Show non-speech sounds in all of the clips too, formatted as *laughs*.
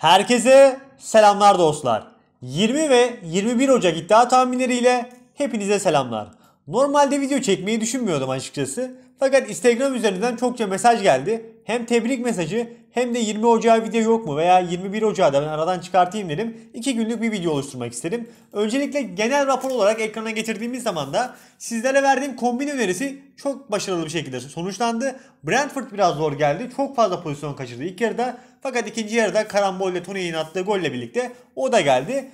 Herkese selamlar dostlar. 20 ve 21 Ocak iddia tahminleriyle hepinize selamlar. Normalde video çekmeyi düşünmüyordum açıkçası. Fakat Instagram üzerinden çokça mesaj geldi. Hem tebrik mesajı hem de 20 Ocağı video yok mu veya 21 Ocağı da ben aradan çıkartayım dedim. 2 günlük bir video oluşturmak istedim. Öncelikle genel rapor olarak ekrana getirdiğimiz zaman da sizlere verdiğim kombin önerisi çok başarılı bir şekilde sonuçlandı. Brentford biraz zor geldi. Çok fazla pozisyon kaçırdı ilk yarıda. Fakat ikinci yarıda karambolle, ile Tony'nin attığı golle birlikte o da geldi.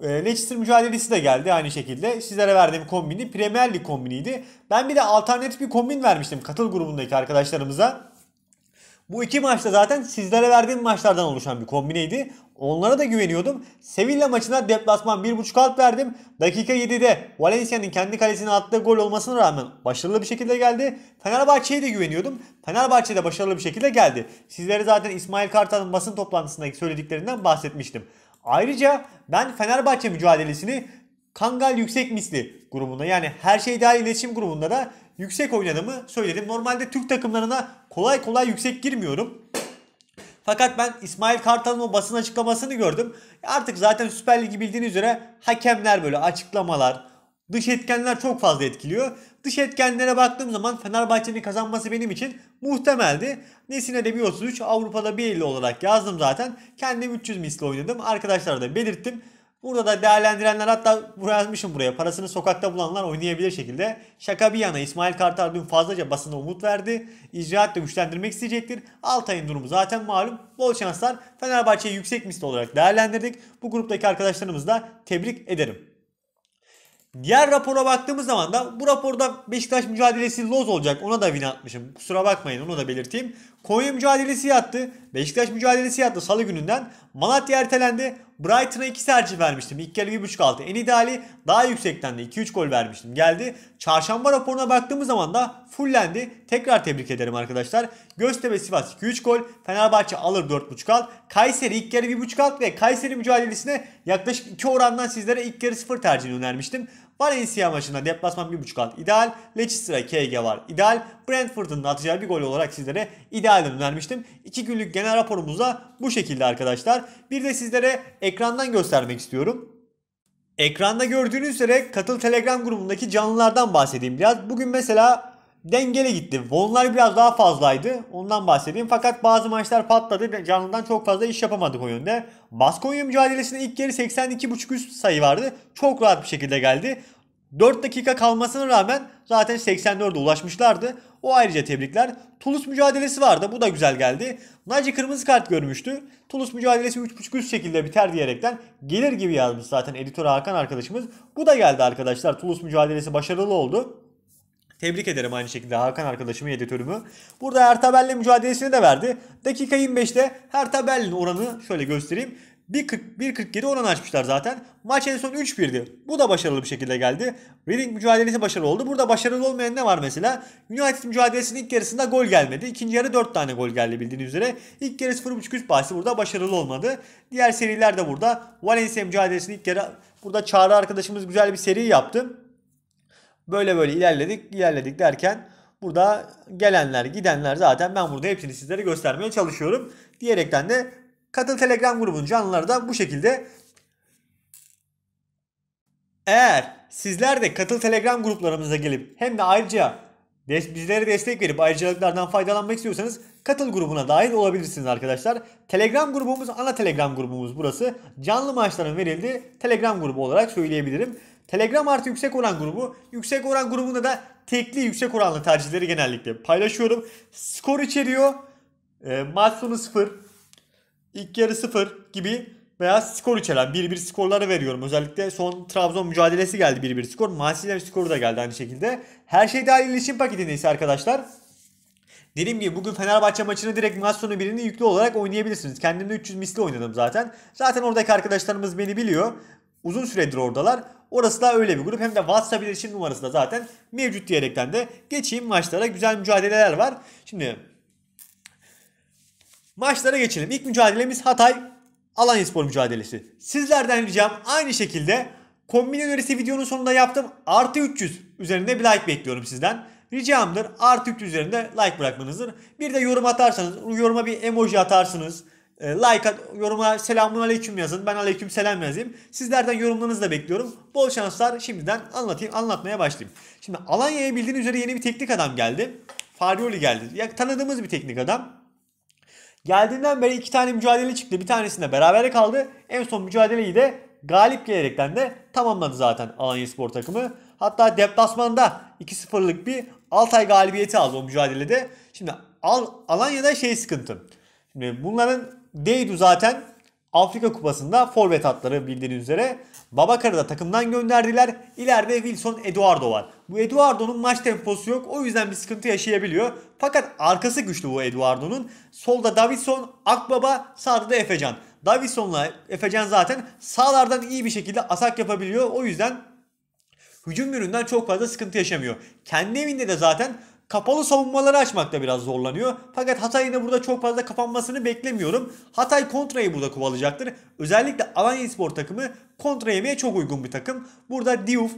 Ee, Leicester mücadelesi de geldi aynı şekilde. Sizlere verdiğim kombini Premier League kombiniydi. Ben bir de alternatif bir kombin vermiştim katıl grubundaki arkadaşlarımıza. Bu iki maçta zaten sizlere verdiğim maçlardan oluşan bir kombineydi. Onlara da güveniyordum. Sevilla maçına deplasman 1.5 alt verdim. Dakika 7'de Valencia'nın kendi kalesine attığı gol olmasına rağmen başarılı bir şekilde geldi. Fenerbahçe'ye de güveniyordum. Fenerbahçe de başarılı bir şekilde geldi. Sizlere zaten İsmail Kartal'ın basın toplantısındaki söylediklerinden bahsetmiştim. Ayrıca ben Fenerbahçe mücadelesini Kangal Yüksek Misli grubunda yani her şey dahil iletişim grubunda da yüksek oynadığımı söyledim. Normalde Türk takımlarına kolay kolay yüksek girmiyorum. Fakat ben İsmail Kartal'ın o basın açıklamasını gördüm. E artık zaten Süper Ligi bildiğiniz üzere hakemler böyle açıklamalar, Dış etkenler çok fazla etkiliyor. Dış etkenlere baktığım zaman Fenerbahçe'nin kazanması benim için muhtemeldi. Nesine de 1.33 Avrupa'da 1.50 olarak yazdım zaten. Kendim 300 misli oynadım. Arkadaşlara da belirttim. Burada da değerlendirenler hatta buraya yazmışım buraya parasını sokakta bulanlar oynayabilir şekilde. Şaka bir yana İsmail Kartal dün fazlaca basına umut verdi. İcraat da güçlendirmek isteyecektir. Altay'ın durumu zaten malum. Bol şanslar Fenerbahçe'yi yüksek misli olarak değerlendirdik. Bu gruptaki arkadaşlarımızı da tebrik ederim. Diğer rapora baktığımız zaman da bu raporda Beşiktaş mücadelesi loz olacak. Ona da win atmışım. Kusura bakmayın onu da belirteyim. Konya mücadelesi yattı. Beşiktaş mücadelesi yattı salı gününden. Malatya ertelendi. Brighton'a 2 tercih vermiştim. İlk yarı 1.5 altı. En ideali daha yüksekten de 2-3 gol vermiştim. Geldi. Çarşamba raporuna baktığımız zaman da fullendi. Tekrar tebrik ederim arkadaşlar. Göztepe Sivas 2-3 gol. Fenerbahçe alır 4.5 alt. Kayseri ilk yarı 1.5 alt ve Kayseri mücadelesine yaklaşık 2 orandan sizlere ilk yarı 0 tercihini önermiştim. Valencia maçında deplasman 1.5 alt ideal. Leicester'a KG var ideal. Brentford'un atacağı bir gol olarak sizlere ideal önermiştim. 2 günlük genel raporumuz da bu şekilde arkadaşlar. Bir de sizlere ekrandan göstermek istiyorum. Ekranda gördüğünüz üzere Katıl Telegram grubundaki canlılardan bahsedeyim biraz. Bugün mesela dengeli gitti. Vonlar biraz daha fazlaydı. Ondan bahsedeyim. Fakat bazı maçlar patladı. Canlıdan çok fazla iş yapamadık o yönde. Baskonya mücadelesinde ilk yarı 82.5 üst sayı vardı. Çok rahat bir şekilde geldi. 4 dakika kalmasına rağmen zaten 84'e ulaşmışlardı. O ayrıca tebrikler. Tulus mücadelesi vardı. Bu da güzel geldi. Naci kırmızı kart görmüştü. Tulus mücadelesi 3.5 üst şekilde biter diyerekten gelir gibi yazmış zaten editör Hakan arkadaşımız. Bu da geldi arkadaşlar. Tulus mücadelesi başarılı oldu. Tebrik ederim aynı şekilde Hakan arkadaşımı, editörümü. Burada Ertabel'le mücadelesini de verdi. Dakika 25'te Ertabel'in oranı şöyle göstereyim. 1.47 oran açmışlar zaten. Maç en son 3-1'di. Bu da başarılı bir şekilde geldi. Reading mücadelesi başarılı oldu. Burada başarılı olmayan ne var mesela? United mücadelesinin ilk yarısında gol gelmedi. İkinci yarı 4 tane gol geldi bildiğiniz üzere. İlk yarı 0.5 üst bahsi burada başarılı olmadı. Diğer seriler de burada. Valencia mücadelesinin ilk yarı burada Çağrı arkadaşımız güzel bir seri yaptı. Böyle böyle ilerledik ilerledik derken burada gelenler gidenler zaten ben burada hepsini sizlere göstermeye çalışıyorum. Diyerekten de Katıl Telegram grubunun canlıları da bu şekilde. Eğer sizler de Katıl Telegram gruplarımıza gelip hem de ayrıca bizlere destek verip ayrıcalıklardan faydalanmak istiyorsanız katıl grubuna dahil olabilirsiniz arkadaşlar. Telegram grubumuz ana Telegram grubumuz burası. Canlı maçların verildiği Telegram grubu olarak söyleyebilirim. Telegram artı yüksek oran grubu. Yüksek oran grubunda da tekli yüksek oranlı tercihleri genellikle paylaşıyorum. Skor içeriyor. E, maç sonu 0, ilk yarı 0 gibi veya skor içeren 1-1 skorları veriyorum. Özellikle son Trabzon mücadelesi geldi 1-1 skor. Marsilya skoru da geldi aynı şekilde. Her şey dahil iletişim paketindeyse arkadaşlar. Dediğim gibi bugün Fenerbahçe maçını direkt maç sonu birini yüklü olarak oynayabilirsiniz. Kendimde 300 misli oynadım zaten. Zaten oradaki arkadaşlarımız beni biliyor. Uzun süredir oradalar. Orası da öyle bir grup. Hem de WhatsApp iletişim numarası da zaten mevcut diyerekten de geçeyim maçlara. Güzel mücadeleler var. Şimdi maçlara geçelim. İlk mücadelemiz Hatay Alanya Spor mücadelesi. Sizlerden ricam aynı şekilde kombin önerisi videonun sonunda yaptım. Artı 300 üzerinde bir like bekliyorum sizden. Ricamdır artı 300 üzerinde like bırakmanızdır. Bir de yorum atarsanız, yoruma bir emoji atarsınız. Ee, like yoruma selamun aleyküm yazın. Ben aleyküm selam yazayım. Sizlerden yorumlarınızı da bekliyorum. Bol şanslar şimdiden anlatayım, anlatmaya başlayayım. Şimdi Alanya'ya bildiğiniz üzere yeni bir teknik adam geldi. Farioli geldi. Ya, tanıdığımız bir teknik adam. Geldiğinden beri iki tane mücadele çıktı. Bir tanesinde berabere kaldı. En son mücadeleyi de galip gelerekten de tamamladı zaten Alanya Spor takımı. Hatta deplasmanda 2-0'lık bir Altay galibiyeti aldı o mücadelede. Şimdi Al Alanya'da şey sıkıntı. Ee, bunların Deydu zaten Afrika Kupası'nda forvet hatları bildiğiniz üzere. Babakar'ı da takımdan gönderdiler. İleride Wilson Eduardo var. Bu Eduardo'nun maç temposu yok. O yüzden bir sıkıntı yaşayabiliyor. Fakat arkası güçlü bu Eduardo'nun. Solda Davison, Akbaba, sağda da Efecan. Davison'la Efecan zaten sağlardan iyi bir şekilde asak yapabiliyor. O yüzden hücum yönünden çok fazla sıkıntı yaşamıyor. Kendi evinde de zaten kapalı savunmaları açmakta biraz zorlanıyor. Fakat Hatay yine burada çok fazla kapanmasını beklemiyorum. Hatay kontrayı burada kovalayacaktır. Özellikle Alanyaspor takımı kontra yemeye çok uygun bir takım. Burada Diouf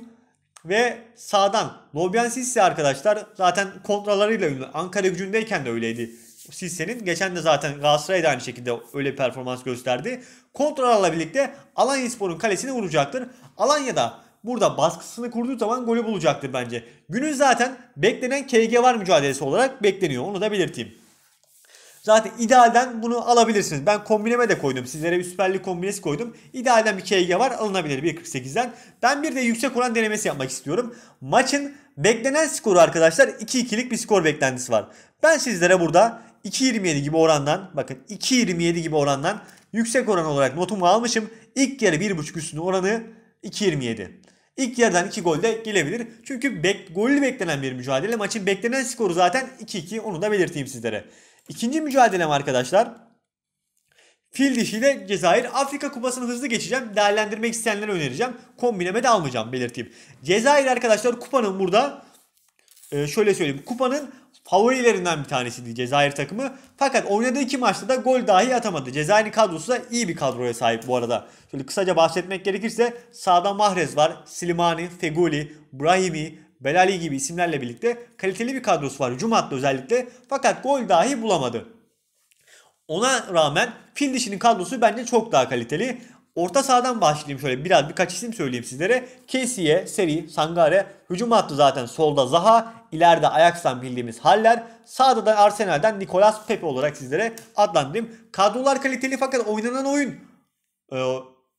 ve sağdan Lobyan Sisse arkadaşlar zaten kontralarıyla ünlü. Ankara gücündeyken de öyleydi. Sisse'nin. Geçen de zaten Galatasaray da aynı şekilde öyle performans gösterdi. Kontralarla birlikte Alanyaspor'un kalesini vuracaktır. Alanya'da burada baskısını kurduğu zaman golü bulacaktır bence. Günün zaten beklenen KG var mücadelesi olarak bekleniyor. Onu da belirteyim. Zaten idealden bunu alabilirsiniz. Ben kombineme de koydum. Sizlere bir Süper kombinesi koydum. İdealden bir KG var alınabilir 1.48'den. Ben bir de yüksek oran denemesi yapmak istiyorum. Maçın beklenen skoru arkadaşlar 2-2'lik bir skor beklentisi var. Ben sizlere burada 2.27 gibi orandan bakın 2.27 gibi orandan yüksek oran olarak notumu almışım. İlk yarı 1.5 üstünü oranı 2.27. İlk yerden 2 gol de gelebilir. Çünkü bek, gollü beklenen bir mücadele. Maçın beklenen skoru zaten 2-2 onu da belirteyim sizlere. İkinci mücadelem arkadaşlar. Fil dişi ile Cezayir Afrika Kupası'nı hızlı geçeceğim. Değerlendirmek isteyenlere önereceğim. Kombineme de almayacağım belirteyim. Cezayir arkadaşlar kupanın burada e, şöyle söyleyeyim. Kupanın favorilerinden bir tanesiydi Cezayir takımı. Fakat oynadığı iki maçta da gol dahi atamadı. Cezayir'in kadrosu da iyi bir kadroya sahip bu arada. Şöyle kısaca bahsetmek gerekirse sağda Mahrez var. Slimani, Feguli, Brahimi, Belali gibi isimlerle birlikte kaliteli bir kadrosu var. Cumat'ta özellikle. Fakat gol dahi bulamadı. Ona rağmen fil kadrosu bence çok daha kaliteli. Orta sahadan başlayayım şöyle biraz birkaç isim söyleyeyim sizlere. Kesiye, Seri, Sangare hücum hattı zaten solda Zaha, ileride Ajax'tan bildiğimiz Haller, sağda da Arsenal'den Nicolas Pepe olarak sizlere adlandırayım. Kadrolar kaliteli fakat oynanan oyun e,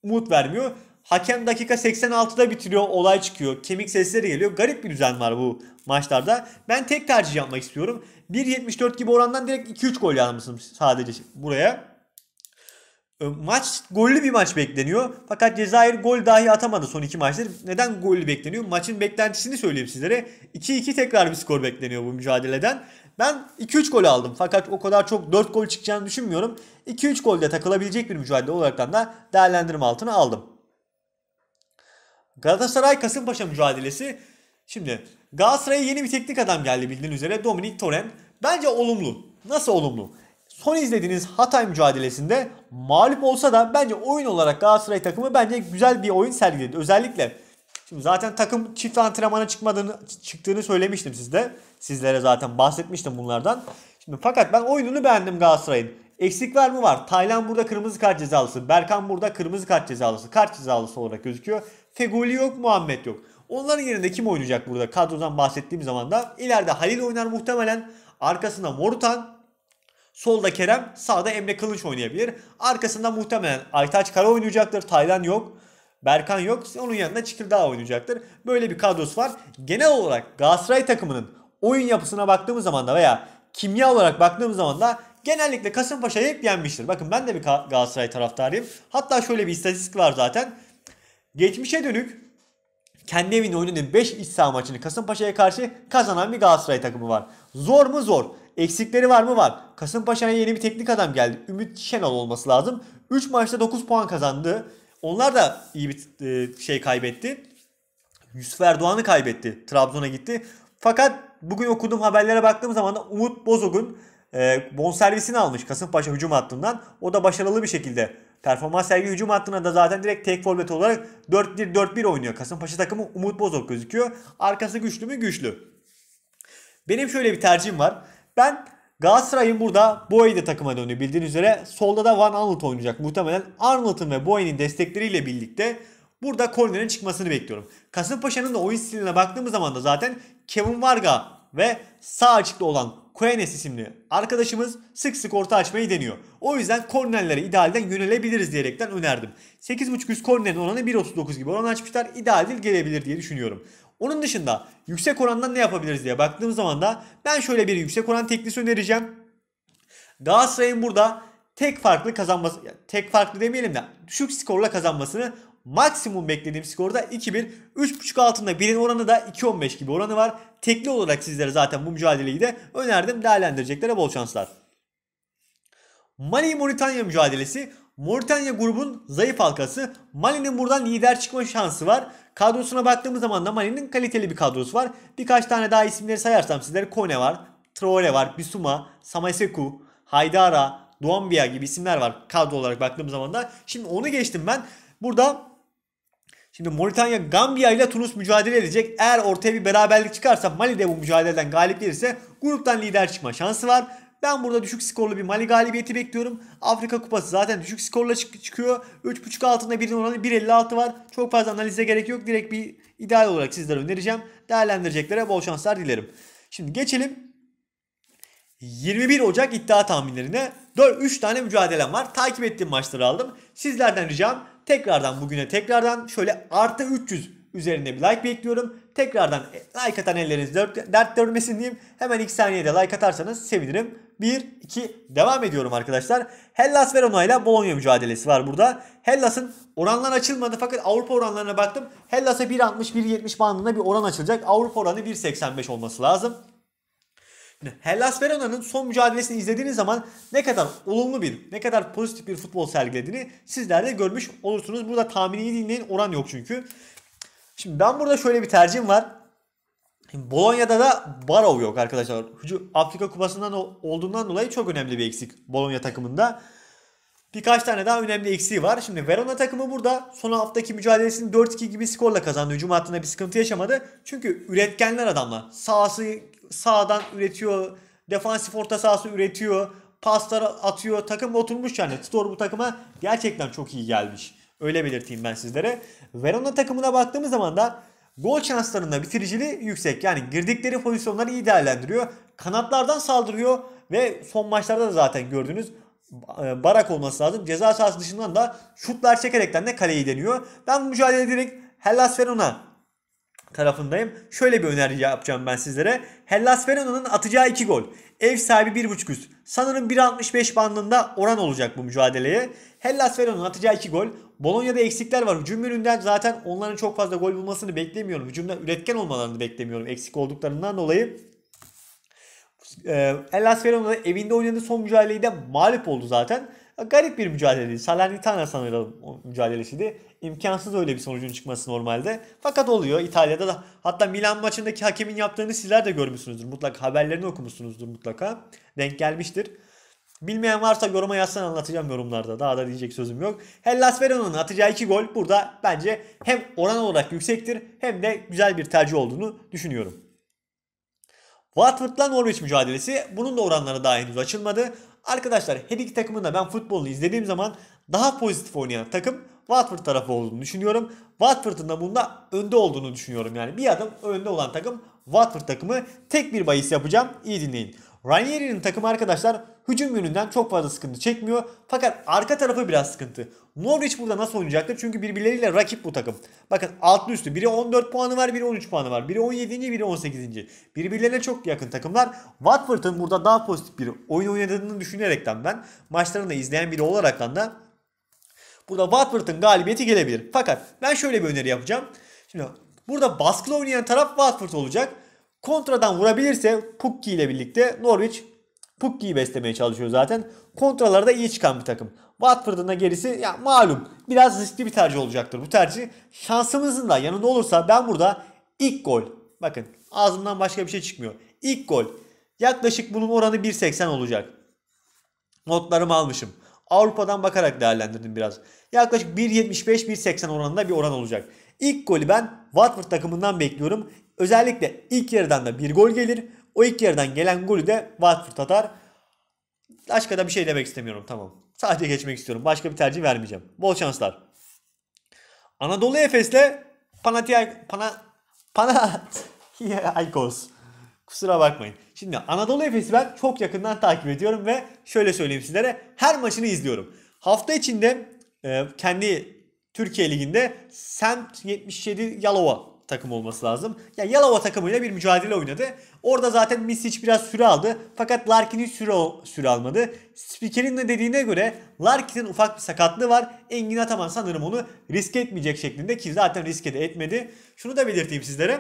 umut vermiyor. Hakem dakika 86'da bitiriyor. Olay çıkıyor. Kemik sesleri geliyor. Garip bir düzen var bu maçlarda. Ben tek tercih yapmak istiyorum. 1.74 gibi orandan direkt 2-3 gol yazmışım sadece buraya. Maç gollü bir maç bekleniyor. Fakat Cezayir gol dahi atamadı son iki maçtır. Neden gollü bekleniyor? Maçın beklentisini söyleyeyim sizlere. 2-2 tekrar bir skor bekleniyor bu mücadeleden. Ben 2-3 gol aldım. Fakat o kadar çok 4 gol çıkacağını düşünmüyorum. 2-3 golde takılabilecek bir mücadele olaraktan da değerlendirme altına aldım. Galatasaray-Kasımpaşa mücadelesi. Şimdi Galatasaray'a yeni bir teknik adam geldi bildiğin üzere Dominik Toren. Bence olumlu. Nasıl olumlu? son izlediğiniz Hatay mücadelesinde mağlup olsa da bence oyun olarak Galatasaray takımı bence güzel bir oyun sergiledi. Özellikle şimdi zaten takım çift antrenmana çıkmadığını çıktığını söylemiştim sizde. Sizlere zaten bahsetmiştim bunlardan. Şimdi fakat ben oyununu beğendim Galatasaray'ın. Eksik var mı var? Taylan burada kırmızı kart cezalısı. Berkan burada kırmızı kart cezalısı. Kart cezalısı olarak gözüküyor. Fegoli yok, Muhammed yok. Onların yerinde kim oynayacak burada? Kadrodan bahsettiğim zaman da ileride Halil oynar muhtemelen. Arkasına Morutan, Solda Kerem, sağda Emre Kılıç oynayabilir. Arkasında muhtemelen Aytaç Kara oynayacaktır. Taylan yok. Berkan yok. Onun yanında Çıkırdağ oynayacaktır. Böyle bir kadrosu var. Genel olarak Galatasaray takımının oyun yapısına baktığımız zaman da veya kimya olarak baktığımız zaman da genellikle Kasımpaşa'yı hep yenmiştir. Bakın ben de bir Galatasaray taraftarıyım. Hatta şöyle bir istatistik var zaten. Geçmişe dönük kendi evinde oynadığı 5 iç saha maçını Kasımpaşa'ya karşı kazanan bir Galatasaray takımı var. Zor mu zor? Eksikleri var mı var? Kasımpaşa'ya yeni bir teknik adam geldi. Ümit Şenol olması lazım. 3 maçta 9 puan kazandı. Onlar da iyi bir e, şey kaybetti. Yusuf Erdoğan'ı kaybetti. Trabzon'a gitti. Fakat bugün okuduğum haberlere baktığım zaman da Umut Bozok'un e, bonservisini almış Kasımpaşa hücum hattından. O da başarılı bir şekilde Performans sergi hücum hattına da zaten direkt tek forvet olarak 4-1-4-1 oynuyor. Kasımpaşa takımı Umut Bozok gözüküyor. Arkası güçlü mü? Güçlü. Benim şöyle bir tercihim var. Ben Galatasaray'ın burada Boye'yi takıma dönüyor bildiğiniz üzere. Solda da Van Arnold oynayacak muhtemelen. Arnold'un ve Boye'nin destekleriyle birlikte burada Korner'in çıkmasını bekliyorum. Kasımpaşa'nın da oyun stiline baktığımız zaman da zaten Kevin Varga ve sağ açıkta olan Kuenes isimli arkadaşımız sık sık orta açmayı deniyor. O yüzden kornerlere idealden yönelebiliriz diyerekten önerdim. 8.5 üst kornerin oranı 1.39 gibi oran açmışlar. İdeal değil gelebilir diye düşünüyorum. Onun dışında yüksek orandan ne yapabiliriz diye baktığım zaman da ben şöyle bir yüksek oran teknisi önereceğim. Galatasaray'ın burada tek farklı kazanması tek farklı demeyelim de düşük skorla kazanmasını Maksimum beklediğim skorda 2-1. 3.5 altında 1'in oranı da 2.15 gibi oranı var. Tekli olarak sizlere zaten bu mücadeleyi de önerdim. Değerlendireceklere bol şanslar. Mali-Moritanya mücadelesi. Moritanya grubun zayıf halkası. Mali'nin buradan lider çıkma şansı var. Kadrosuna baktığımız zaman da Mali'nin kaliteli bir kadrosu var. Birkaç tane daha isimleri sayarsam sizlere Kone var, Traore var, Bisuma, Samaseku, Haydara, Duambia gibi isimler var kadro olarak baktığım zaman da. Şimdi onu geçtim ben. Burada Şimdi Moritanya Gambiya ile Tunus mücadele edecek. Eğer ortaya bir beraberlik çıkarsa Mali de bu mücadeleden galip gelirse gruptan lider çıkma şansı var. Ben burada düşük skorlu bir Mali galibiyeti bekliyorum. Afrika Kupası zaten düşük skorla çık çıkıyor. 3.5 altında birinin oranı 1.56 var. Çok fazla analize gerek yok. Direkt bir ideal olarak sizlere önereceğim. Değerlendireceklere bol şanslar dilerim. Şimdi geçelim 21 Ocak iddia tahminlerine 4 3 tane mücadelem var. Takip ettiğim maçları aldım. Sizlerden ricam Tekrardan bugüne tekrardan şöyle artı 300 üzerinde bir like bekliyorum. Tekrardan e, like atan elleriniz dert, dert görmesin diyeyim. Hemen ilk saniyede like atarsanız sevinirim. 1, 2 devam ediyorum arkadaşlar. Hellas Verona ile Bologna mücadelesi var burada. Hellas'ın oranlar açılmadı fakat Avrupa oranlarına baktım. Hellas'a 1.60-1.70 bandında bir oran açılacak. Avrupa oranı 1.85 olması lazım. Hellas Verona'nın son mücadelesini izlediğiniz zaman ne kadar olumlu bir, ne kadar pozitif bir futbol sergilediğini sizler de görmüş olursunuz. Burada tahmini dinleyin oran yok çünkü. Şimdi ben burada şöyle bir tercihim var. Bolonya'da da Barov yok arkadaşlar. Afrika Kupası'ndan olduğundan dolayı çok önemli bir eksik Bolonya takımında. Birkaç tane daha önemli eksiği var. Şimdi Verona takımı burada son haftaki mücadelesini 4-2 gibi skorla kazandı. Hücum hattında bir sıkıntı yaşamadı. Çünkü üretkenler adamlar. Sahası sağdan üretiyor. Defansif orta sahası üretiyor. Pasları atıyor. Takım oturmuş yani. Stor bu takıma gerçekten çok iyi gelmiş. Öyle belirteyim ben sizlere. Verona takımına baktığımız zaman da gol şanslarında bitiriciliği yüksek. Yani girdikleri pozisyonları iyi değerlendiriyor. Kanatlardan saldırıyor ve son maçlarda da zaten gördüğünüz e, barak olması lazım. Ceza sahası dışından da şutlar çekerekten de kaleyi deniyor. Ben bu mücadele direkt Hellas Verona tarafındayım. Şöyle bir öneri yapacağım ben sizlere. Hellas Verona'nın atacağı 2 gol. Ev sahibi 1.5 üst. Sanırım 1.65 bandında oran olacak bu mücadeleye. Hellas Verona'nın atacağı 2 gol. Bolonya'da eksikler var. Hücum yönünden zaten onların çok fazla gol bulmasını beklemiyorum. Hücumda üretken olmalarını beklemiyorum. Eksik olduklarından dolayı. Hellas Verona evinde oynadığı son mücadelede mağlup oldu zaten. Garip bir mücadeleydi. Salernitana sanırım o mücadelesiydi. İmkansız öyle bir sonucun çıkması normalde. Fakat oluyor İtalya'da da. Hatta Milan maçındaki hakemin yaptığını sizler de görmüşsünüzdür. Mutlaka haberlerini okumuşsunuzdur mutlaka. Denk gelmiştir. Bilmeyen varsa yoruma yazsan anlatacağım yorumlarda. Daha da diyecek sözüm yok. Hellas Verona'nın atacağı iki gol burada bence hem oran olarak yüksektir hem de güzel bir tercih olduğunu düşünüyorum. Watford'la Norwich mücadelesi. Bunun da oranları daha henüz açılmadı. Arkadaşlar her iki takımın da ben futbolunu izlediğim zaman daha pozitif oynayan takım Watford tarafı olduğunu düşünüyorum. Watford'un da bunda önde olduğunu düşünüyorum. Yani bir adım önde olan takım Watford takımı. Tek bir bahis yapacağım. İyi dinleyin. Ranieri'nin takımı arkadaşlar hücum yönünden çok fazla sıkıntı çekmiyor. Fakat arka tarafı biraz sıkıntı. Norwich burada nasıl oynayacaktır? Çünkü birbirleriyle rakip bu takım. Bakın altlı üstü. Biri 14 puanı var, biri 13 puanı var. Biri 17. biri 18. Birbirlerine çok yakın takımlar. Watford'ın burada daha pozitif bir oyun oynadığını düşünerekten ben maçlarını izleyen biri olaraktan da Burada Watford'ın galibiyeti gelebilir. Fakat ben şöyle bir öneri yapacağım. Şimdi burada baskılı oynayan taraf Watford olacak. Kontradan vurabilirse Pukki ile birlikte Norwich Pukki'yi beslemeye çalışıyor zaten. Kontralarda iyi çıkan bir takım. Watford'un da gerisi ya malum biraz riskli bir tercih olacaktır bu tercih. Şansımızın da yanında olursa ben burada ilk gol bakın ağzımdan başka bir şey çıkmıyor. İlk gol yaklaşık bunun oranı 1.80 olacak. Notlarımı almışım. Avrupa'dan bakarak değerlendirdim biraz. Yaklaşık 1.75-1.80 oranında bir oran olacak. İlk golü ben Watford takımından bekliyorum. Özellikle ilk yarıdan da bir gol gelir. O ilk yarıdan gelen golü de Watford atar. Başka da bir şey demek istemiyorum tamam. Sadece geçmek istiyorum. Başka bir tercih vermeyeceğim. Bol şanslar. Anadolu Efes'le Panathinaikos. Pana, Pana, *laughs* Kusura bakmayın. Şimdi Anadolu Efes'i ben çok yakından takip ediyorum ve şöyle söyleyeyim sizlere her maçını izliyorum. Hafta içinde e, kendi Türkiye Ligi'nde Semt 77 Yalova takım olması lazım. Yani Yalova takımıyla bir mücadele oynadı. Orada zaten Misic biraz süre aldı. Fakat Larkin hiç süre, süre almadı. Spiker'in de dediğine göre Larkin'in ufak bir sakatlığı var. Engin Ataman sanırım onu riske etmeyecek şeklinde ki zaten riske de etmedi. Şunu da belirteyim sizlere.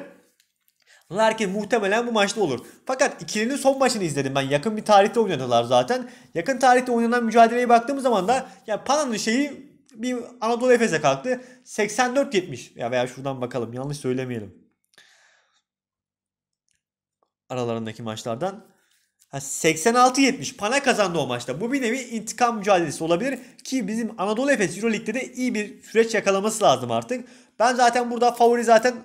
Larkin muhtemelen bu maçta olur. Fakat ikilinin son maçını izledim ben. Yakın bir tarihte oynadılar zaten. Yakın tarihte oynanan mücadeleye baktığımız zaman da ya Pana'nın şeyi bir Anadolu Efes'e kalktı. 84-70. Ya veya şuradan bakalım yanlış söylemeyelim. Aralarındaki maçlardan. 86-70 Pana kazandı o maçta. Bu bir nevi intikam mücadelesi olabilir ki bizim Anadolu Efes Euroleague'de de iyi bir süreç yakalaması lazım artık. Ben zaten burada favori zaten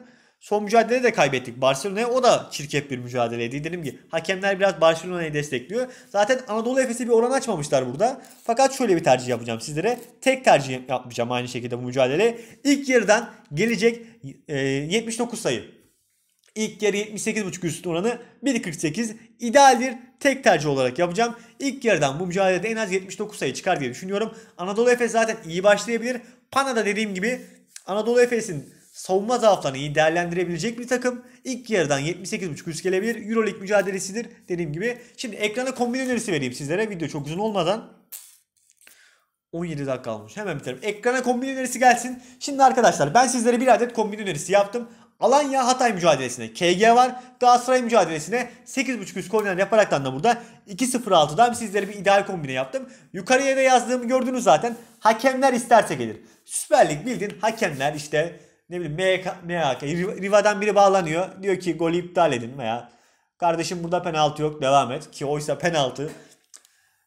Son mücadele de kaybettik Barcelona'ya. O da çirkep bir mücadeleydi. Dedim ki hakemler biraz Barcelona'yı destekliyor. Zaten Anadolu Efes'e bir oran açmamışlar burada. Fakat şöyle bir tercih yapacağım sizlere. Tek tercih yapmayacağım aynı şekilde bu mücadele. İlk yarıdan gelecek e, 79 sayı. İlk yarı 78.5 üstü oranı 1.48 idealdir. Tek tercih olarak yapacağım. İlk yarıdan bu mücadelede en az 79 sayı çıkar diye düşünüyorum. Anadolu Efes zaten iyi başlayabilir. Pana'da dediğim gibi Anadolu Efes'in savunma zaaflarını iyi değerlendirebilecek bir takım. İlk yarıdan 78.5 üst gelebilir. Euroleague mücadelesidir dediğim gibi. Şimdi ekrana kombin önerisi vereyim sizlere. Video çok uzun olmadan. 17 dakika almış. Hemen biterim. Ekrana kombin önerisi gelsin. Şimdi arkadaşlar ben sizlere bir adet kombin önerisi yaptım. Alanya Hatay mücadelesine KG var. Galatasaray mücadelesine 8.5 üst kombinler yaparaktan da burada 2.06'dan sizlere bir ideal kombine yaptım. Yukarıya da yazdığımı gördünüz zaten. Hakemler isterse gelir. Süper Lig bildiğin hakemler işte ne bileyim MK, MHK, Riva'dan biri bağlanıyor. Diyor ki golü iptal edin veya kardeşim burada penaltı yok devam et. Ki oysa penaltı.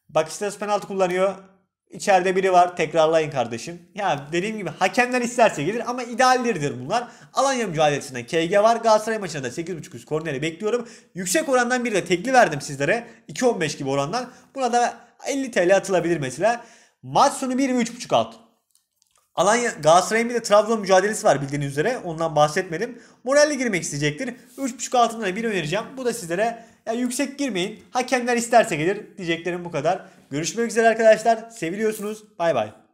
Bakistas penaltı kullanıyor. İçeride biri var tekrarlayın kardeşim. Ya dediğim gibi hakemler isterse gelir ama idealleridir bunlar. Alanya mücadelesinde KG var. Galatasaray maçına da 8.5 üst korneri bekliyorum. Yüksek orandan bir de tekli verdim sizlere. 2.15 gibi orandan. Buna da 50 TL atılabilir mesela. Maç sonu 1 ve 3.5 alt. Alanya Galatasaray'ın bir de Trabzon mücadelesi var bildiğiniz üzere. Ondan bahsetmedim. Moralli girmek isteyecektir. 3.5 altından bir önereceğim. Bu da sizlere yani yüksek girmeyin. Hakemler isterse gelir. Diyeceklerim bu kadar. Görüşmek üzere arkadaşlar. Seviliyorsunuz. Bay bay.